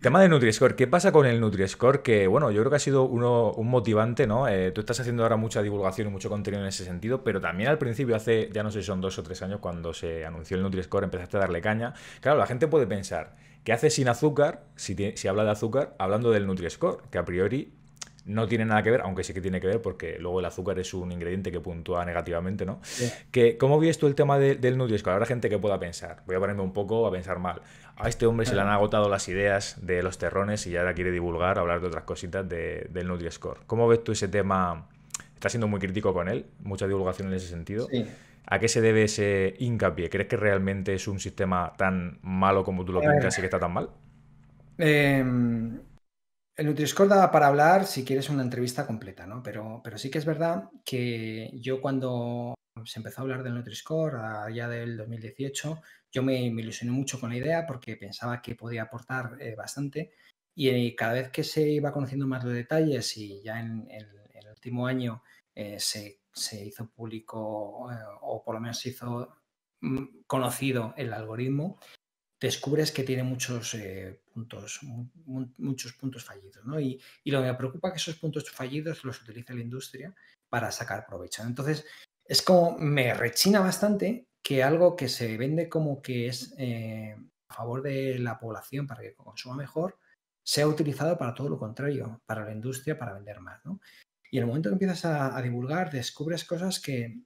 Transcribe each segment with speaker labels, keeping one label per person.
Speaker 1: Tema de nutri ¿Qué pasa con el Nutri-Score? Que, bueno, yo creo que ha sido uno, un motivante, ¿no? Eh, tú estás haciendo ahora mucha divulgación y mucho contenido en ese sentido, pero también al principio, hace, ya no sé si son dos o tres años, cuando se anunció el nutri empezaste a darle caña. Claro, la gente puede pensar, ¿qué hace sin azúcar? Si, si habla de azúcar, hablando del Nutri-Score, que a priori no tiene nada que ver, aunque sí que tiene que ver porque luego el azúcar es un ingrediente que puntúa negativamente, ¿no? Que, ¿Cómo ves tú el tema del Nutri-Score? Habrá gente que pueda pensar, voy a ponerme un poco a pensar mal. A este hombre se le han agotado las ideas de los terrones y ya quiere divulgar, hablar de otras cositas del Nutri-Score. ¿Cómo ves tú ese tema? Está siendo muy crítico con él, mucha divulgación en ese sentido. ¿A qué se debe ese hincapié? ¿Crees que realmente es un sistema tan malo como tú lo piensas y que está tan mal?
Speaker 2: Eh, el Nutriscore da para hablar si quieres una entrevista completa, ¿no? Pero, pero sí que es verdad que yo cuando se empezó a hablar del Nutriscore score allá del 2018, yo me, ilusioné mucho con la idea porque pensaba que podía aportar eh, bastante. Y eh, cada vez que se iba conociendo más los detalles y ya en, el último año eh, se, se, hizo público o por lo menos se hizo mm, conocido el algoritmo, descubres que tiene muchos eh, puntos, muchos puntos fallidos, ¿no? Y, y, lo que me preocupa es que esos puntos fallidos los utiliza la industria para sacar provecho. Entonces, es como me rechina bastante que algo que se vende como que es eh, a favor de la población para que consuma mejor, sea utilizado para todo lo contrario, para la industria, para vender más, ¿no? Y en el momento que empiezas a, a divulgar, descubres cosas que,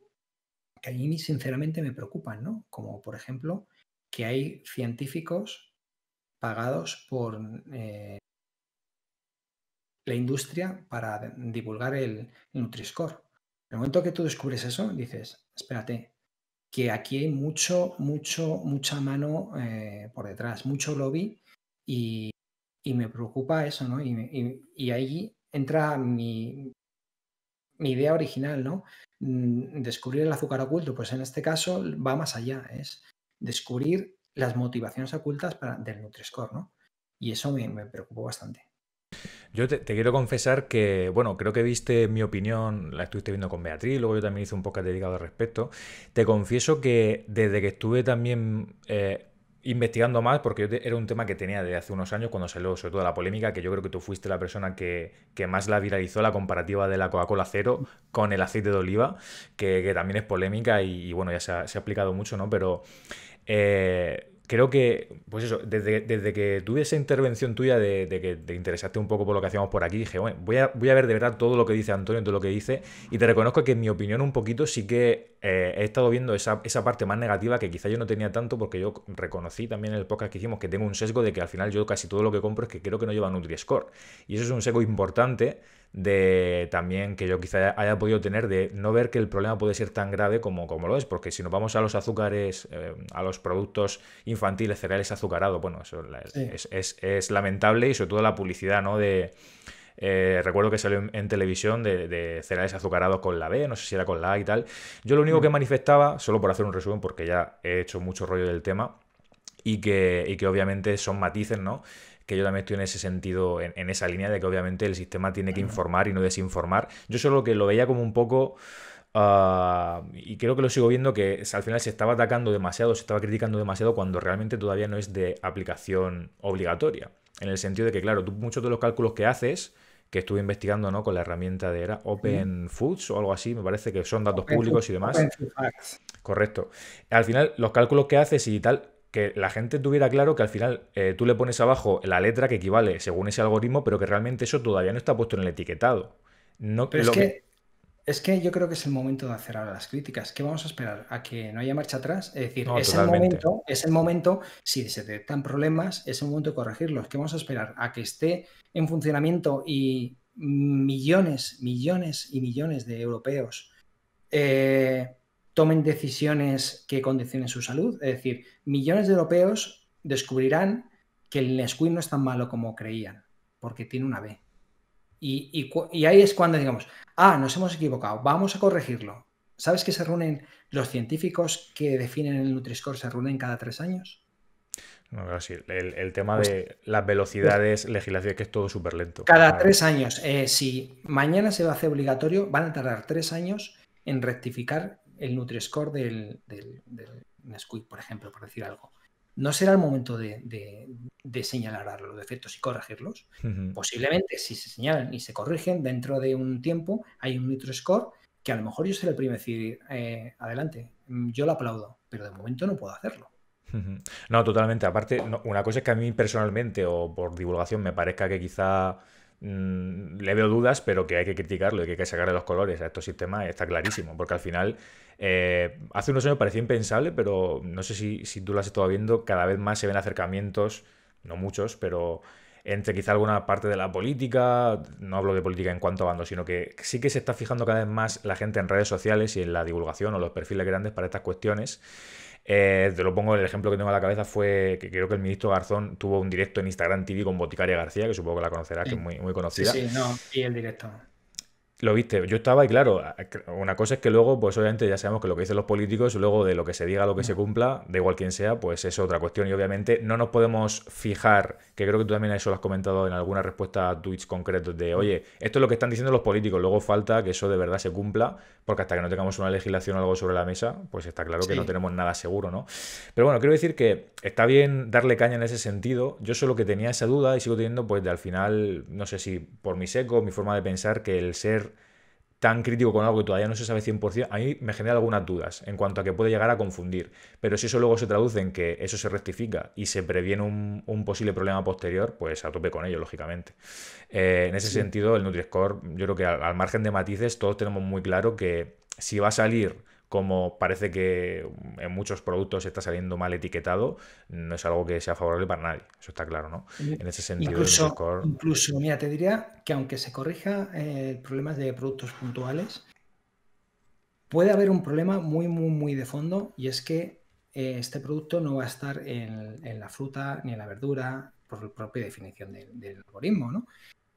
Speaker 2: que a mí sinceramente me preocupan, ¿no? Como por ejemplo, que hay científicos pagados por eh, la industria para divulgar el, Nutri-Score. En el momento que tú descubres eso, dices, espérate, que aquí hay mucho, mucho, mucha mano eh, por detrás, mucho lobby y, me preocupa eso, ¿no? Y, ahí entra mi, mi, idea original, ¿no? Mm, descubrir el azúcar oculto, pues en este caso va más allá, es descubrir las motivaciones ocultas para, del nutri ¿no? Y eso me, preocupó bastante.
Speaker 1: Yo te, quiero confesar que, bueno, creo que viste mi opinión, la estuviste viendo con Beatriz, luego yo también hice un podcast dedicado al respecto. Te confieso que desde que estuve también eh, investigando más, porque era un tema que tenía desde hace unos años, cuando salió sobre todo la polémica, que yo creo que tú fuiste la persona que, más la viralizó, la comparativa de la Coca-Cola cero con el aceite de oliva, que, también es polémica y, bueno, ya se ha, se ha, aplicado mucho, ¿no? Pero eh, creo que, pues eso, desde, que tuve esa intervención tuya de, de, que te interesaste un poco por lo que hacíamos por aquí, dije, bueno, voy a, voy a ver de verdad todo lo que dice Antonio, todo lo que dice, y te reconozco que en mi opinión un poquito sí que eh, he estado viendo esa, parte más negativa que quizá yo no tenía tanto porque yo reconocí también en el podcast que hicimos que tengo un sesgo de que al final yo casi todo lo que compro es que creo que no lleva Nutri-Score. Y eso es un sesgo importante de también que yo quizá haya podido tener de no ver que el problema puede ser tan grave como, como lo es, porque si nos vamos a los azúcares, eh, a los productos infantiles, cereales azucarados, bueno, eso es, es, lamentable y sobre todo la publicidad, ¿no? De, eh, recuerdo que salió en, televisión de, de, cereales azucarados con la B, no sé si era con la A y tal. Yo lo único que mm. manifestaba, solo por hacer un resumen, porque ya he hecho mucho rollo del tema, y que, obviamente son matices, ¿no? que yo también estoy en ese sentido, en, esa línea de que obviamente el sistema tiene que informar y no desinformar. Yo solo que lo veía como un poco... Ah, y creo que lo sigo viendo que al final se estaba atacando demasiado, se estaba criticando demasiado cuando realmente todavía no es de aplicación obligatoria. En el sentido de que, claro, tú muchos de los cálculos que haces que estuve investigando ¿no? con la herramienta de era Open Foods o algo así, me parece que son datos públicos y demás. Correcto. Al final, los cálculos que haces y tal, que la gente tuviera claro que al final eh, tú le pones abajo la letra que equivale según ese algoritmo, pero que realmente eso todavía no está puesto en el etiquetado. No, es que,
Speaker 2: es que yo creo que es el momento de hacer ahora las críticas. ¿Qué vamos a esperar? ¿A que no haya marcha atrás? Es decir, es, el momento, es el momento, si se detectan problemas, es el momento de corregirlos. ¿Qué vamos a esperar? ¿A que esté en funcionamiento y millones, millones y millones de europeos eh, tomen decisiones que condicionen su salud? Es decir, millones de europeos descubrirán que el Nesquik no es tan malo como creían, porque tiene una B. Y, ahí es cuando digamos, ah, nos hemos equivocado, vamos a corregirlo. ¿Sabes que se reúnen los científicos que definen el Nutri-Score, se reúnen cada tres años?
Speaker 1: No, sí. El, tema pues de las velocidades, legislativas, que es todo súper lento. Cada tres
Speaker 2: años. Eh, si mañana se va a hacer obligatorio, van a tardar tres años en rectificar el Nutri-Score del, del, del por ejemplo, por decir algo no será el momento de, señalar los defectos y corregirlos. Posiblemente, si se señalan y se corrigen, dentro de un tiempo hay un nitro score que a lo mejor yo seré el primero a decir, eh, adelante, yo lo aplaudo, pero de momento no puedo hacerlo.
Speaker 1: No, totalmente. Aparte, una cosa es que a mí personalmente o por divulgación me parezca que quizá Mm, le veo dudas, pero que hay que criticarlo y que hay que sacarle los colores a estos sistemas, está clarísimo, porque al final, eh, hace unos años parecía impensable, pero no sé si, si tú lo has estado viendo, cada vez más se ven acercamientos, no muchos, pero entre quizá alguna parte de la política, no hablo de política en cuanto a bando, sino que sí que se está fijando cada vez más la gente en redes sociales y en la divulgación o los perfiles grandes para estas cuestiones. Eh, te lo pongo, el ejemplo que tengo a la cabeza fue que creo que el ministro Garzón tuvo un directo en Instagram TV con Boticaria García, que supongo que la conocerás, que es muy, muy conocida. Sí, sí,
Speaker 2: no, y el directo
Speaker 1: lo viste, yo estaba y claro, una cosa es que luego, pues obviamente ya sabemos que lo que dicen los políticos, luego de lo que se diga, lo que se cumpla, de igual quien sea, pues es otra cuestión y obviamente no nos podemos fijar, que creo que tú también eso lo has comentado en alguna respuesta a tweets concretos de, oye, esto es lo que están diciendo los políticos, luego falta que eso de verdad se cumpla, porque hasta que no tengamos una legislación o algo sobre la mesa, pues está claro que no tenemos nada seguro, ¿no? Pero bueno, quiero decir que está bien darle caña en ese sentido, yo solo que tenía esa duda y sigo teniendo, pues de al final, no sé si por mi seco, mi forma de pensar, que el ser tan crítico con algo que todavía no se sabe 100%, a mí me genera algunas dudas en cuanto a que puede llegar a confundir. Pero si eso luego se traduce en que eso se rectifica y se previene un, posible problema posterior, pues a tope con ello, lógicamente. Eh, en ese sentido, el Nutri-Score, yo creo que al margen de matices, todos tenemos muy claro que si va a salir como parece que en muchos productos está saliendo mal etiquetado, no es algo que sea favorable para nadie. Eso está claro, ¿no? En ese sentido. Incluso,
Speaker 2: incluso mira, te diría que aunque se corrija eh, el problema de productos puntuales, puede haber un problema muy, muy, muy de fondo y es que eh, este producto no va a estar en, la fruta ni en la verdura por la propia definición del, algoritmo, ¿no?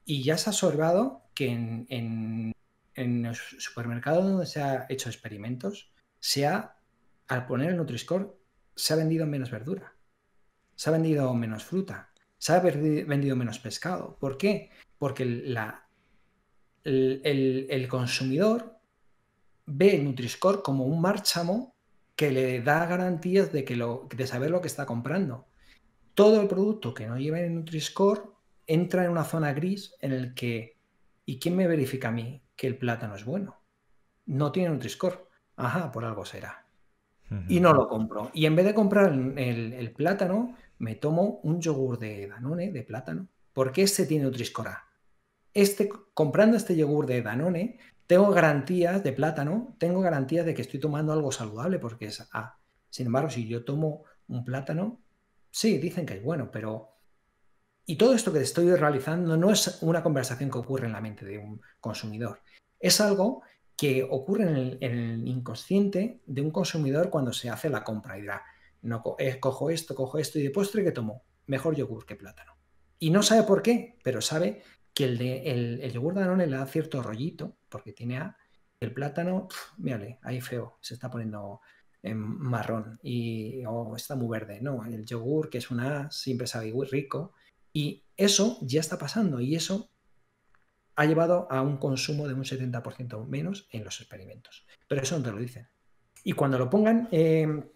Speaker 2: Y ya se ha observado que en en los supermercado donde se ha hecho experimentos, se ha, al poner el Nutri-Score, se ha vendido menos verdura, se ha vendido menos fruta, se ha vendido menos pescado. ¿Por qué? Porque el, consumidor ve el nutri como un márchamo que le da garantías de, que lo, de saber lo que está comprando. Todo el producto que no lleva el nutri entra en una zona gris en el que ¿y quién me verifica a mí? que el plátano es bueno. No tiene Nutriscore. Ajá, por algo será. Y no lo compro. Y en vez de comprar el, plátano, me tomo un yogur de Danone, de plátano, porque este tiene Nutriscore A. Este, comprando este yogur de Danone, tengo garantías de plátano, tengo garantías de que estoy tomando algo saludable porque es A. Sin embargo, si yo tomo un plátano, sí, dicen que es bueno, pero y todo esto que estoy realizando no es una conversación que ocurre en la mente de un consumidor, es algo que ocurre en el, inconsciente de un consumidor cuando se hace la compra y dirá, no, eh, cojo esto, cojo esto y de postre que tomo, mejor yogur que plátano. Y no sabe por qué, pero sabe que el, de, el, yogur Danone le da cierto rollito, porque tiene A, el plátano, mírale, ahí feo, se está poniendo eh, marrón y está muy verde. No, el yogur, que es una A, siempre sabe rico, y eso ya está pasando y eso ha llevado a un consumo de un 70% menos en los experimentos. Pero eso no te lo dicen. Y cuando lo pongan em,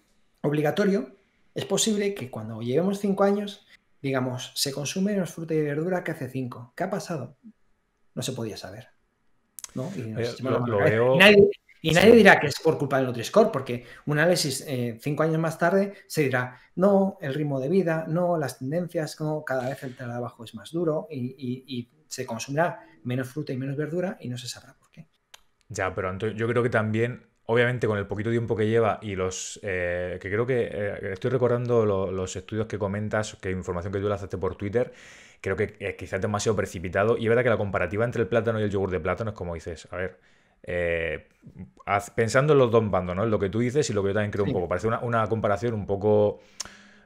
Speaker 2: obligatorio, es posible que cuando llevemos cinco años, digamos, se consume menos fruta y verdura que hace cinco ¿Qué ha pasado? No se podía saber. ¿no? Y nadie dirá que es por culpa del otro score porque un análisis eh, cinco años más tarde se dirá, no, el ritmo de vida, no, las tendencias, como cada vez el trabajo es más duro y, se consumirá menos fruta y menos verdura y no se sabrá por qué.
Speaker 1: Ya, pero yo creo que también, obviamente con el poquito tiempo que lleva y los, eh, que creo que eh, estoy recordando los estudios que comentas, que información que tú lanzaste por Twitter, creo que es quizás demasiado precipitado y es verdad que la comparativa entre el plátano y el yogur de plátano es como dices, a ver eh, pensando en los dos bandos, Lo que tú dices y lo que yo también creo un poco. Parece una comparación un poco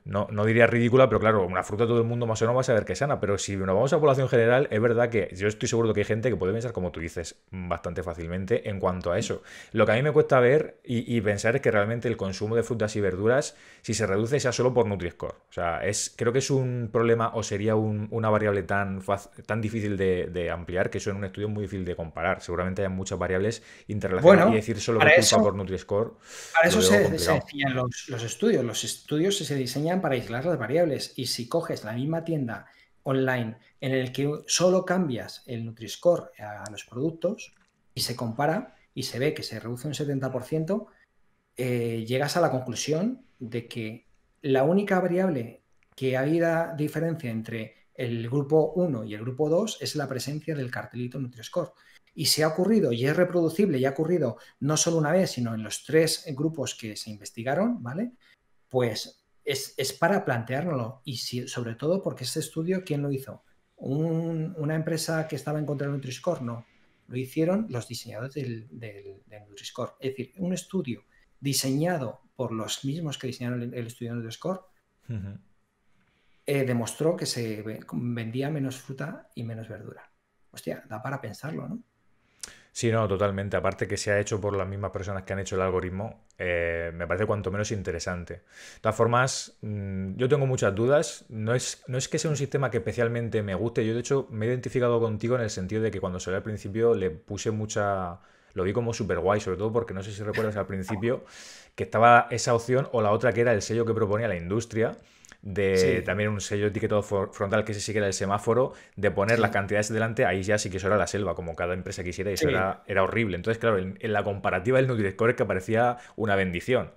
Speaker 1: no, diría ridícula, pero claro, una fruta todo el mundo más o menos va a saber que es sana, pero si nos vamos a población general, es verdad que yo estoy seguro de que hay gente que puede pensar como tú dices bastante fácilmente en cuanto a eso. Lo que a mí me cuesta ver y, pensar es que realmente el consumo de frutas y verduras, si se reduce, sea solo por Nutri-Score. O sea, es, creo que es un problema o sería una variable tan, tan difícil de, ampliar que eso en un estudio es muy difícil de comparar. Seguramente hay muchas variables interrelacionadas y decir solo que culpa por Nutri-Score. Para eso se,
Speaker 2: los, los estudios. Los estudios se diseñan para aislar las variables. Y si coges la misma tienda online en el que solo cambias el NutriScore a los productos y se compara y se ve que se reduce un 70%, eh, llegas a la conclusión de que la única variable que ha habido diferencia entre el grupo 1 y el grupo 2 es la presencia del cartelito NutriScore Y se ha ocurrido, y es reproducible, y ha ocurrido no solo una vez, sino en los tres grupos que se investigaron, ¿vale? Pues es, para planteárnoslo y si, sobre todo porque ese estudio, ¿quién lo hizo? una empresa que estaba en contra del nutri no. Lo hicieron los diseñadores del, del, score Es decir, un estudio diseñado por los mismos que diseñaron el, estudio Nutri-Score eh, demostró que se vendía menos fruta y menos verdura. Hostia, da para pensarlo, ¿no?
Speaker 1: Sí, no, totalmente. Aparte que se ha hecho por las mismas personas que han hecho el algoritmo, eh, me parece cuanto menos interesante. De todas formas, mm, yo tengo muchas dudas. No es, no es que sea un sistema que especialmente me guste. Yo, de hecho, me he identificado contigo en el sentido de que cuando salió al principio le puse mucha... Lo vi como súper guay, sobre todo porque no sé si recuerdas al principio que estaba esa opción o la otra que era el sello que proponía la industria de también un sello etiquetado frontal que se sigue era el semáforo, de poner las cantidades delante, ahí ya sí que eso era la selva, como cada empresa quisiera, y eso era, horrible. Entonces, claro, en, la comparativa del nutri es que parecía una bendición.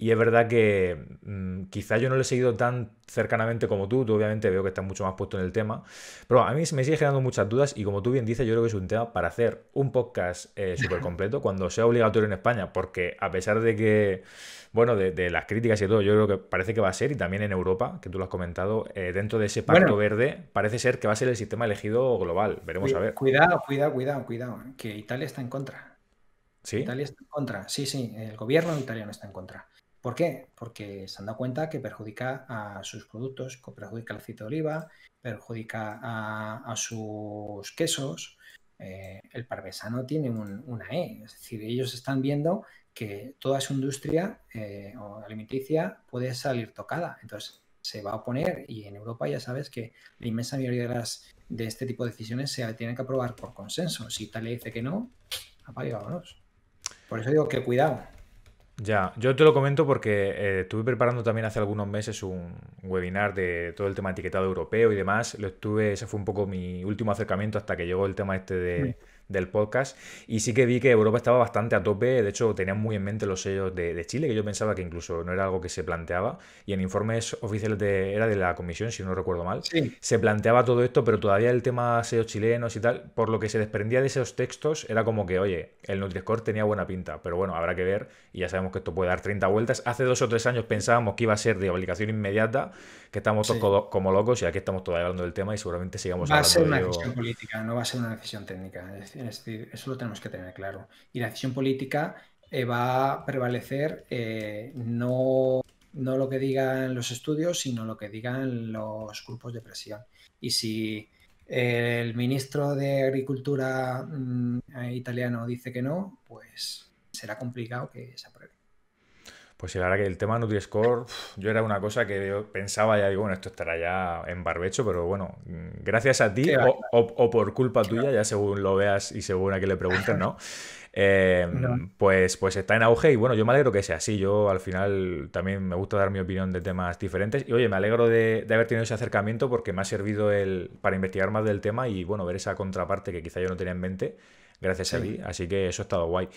Speaker 1: Y es verdad que mm, quizá yo no lo he seguido tan cercanamente como tú, tú obviamente veo que estás mucho más puesto en el tema, pero a mí me sigue generando muchas dudas y como tú bien dices, yo creo que es un tema para hacer un podcast eh, súper completo cuando sea obligatorio en España, porque a pesar de que, bueno, de, las críticas y todo, yo creo que parece que va a ser, y también en Europa, que tú lo has comentado, eh, dentro de ese pacto verde, parece ser que va a ser el sistema elegido global, veremos a ver.
Speaker 2: Cuidado, cuidado, cuidado, cuidado, eh, que Italia está en contra. ¿Sí? Italia está en contra, sí, sí, el gobierno italiano está en contra. ¿Por qué? Porque se han dado cuenta que perjudica a sus productos, perjudica el aceite de oliva, perjudica a, sus quesos. Eh, el parmesano tiene una E, es decir, ellos están viendo que toda su industria eh, alimenticia puede salir tocada. Entonces, se va a oponer y en Europa ya sabes que la inmensa mayoría de, este tipo de decisiones se tienen que aprobar por consenso. Si Italia dice que no, apague, vámonos.
Speaker 1: Por eso digo que cuidado. Ya, yo te lo comento porque eh, estuve preparando también hace algunos meses un webinar de todo el tema etiquetado europeo y demás. Lo estuve, ese fue un poco mi último acercamiento hasta que llegó el tema este de, del podcast. Y sí que vi que Europa estaba bastante a tope. De hecho, tenían muy en mente los sellos de, Chile, que yo pensaba que incluso no era algo que se planteaba. Y en informes oficiales de, era de la comisión, si no recuerdo mal, se planteaba todo esto, pero todavía el tema sellos chilenos y tal, por lo que se desprendía de esos textos, era como que, oye, el Nutri-Score tenía buena pinta. Pero bueno, habrá que ver. Y ya sabemos que esto puede dar 30 vueltas. Hace dos o tres años pensábamos que iba a ser de obligación inmediata, que estamos todos como locos y aquí estamos todavía hablando del tema y seguramente sigamos de hablando. Va a ser una decisión
Speaker 2: política, no va a ser una decisión técnica. Es decir, eso lo tenemos que tener claro. Y la decisión política eh, va a prevalecer eh, no, no lo que digan los estudios, sino lo que digan los grupos de presión. Y si eh, el ministro de Agricultura mm, italiano dice que no, pues será complicado que se apruebe.
Speaker 1: Pues sí, la verdad que el tema Nutri-Score, yo era una cosa que yo pensaba ya, digo, bueno, esto estará ya en barbecho, pero bueno, mm, gracias a ti o, o, por culpa tuya, ya según lo veas y según a que le pregunten, em, ¿no? Pues, pues está en auge y bueno, yo me alegro que sea así. Yo al final también me gusta dar mi opinión de temas diferentes y oye, me alegro de, haber tenido ese acercamiento porque me ha servido el, para investigar más del tema y bueno, ver esa contraparte que quizá yo no tenía en mente gracias a ti. Así que eso ha estado guay.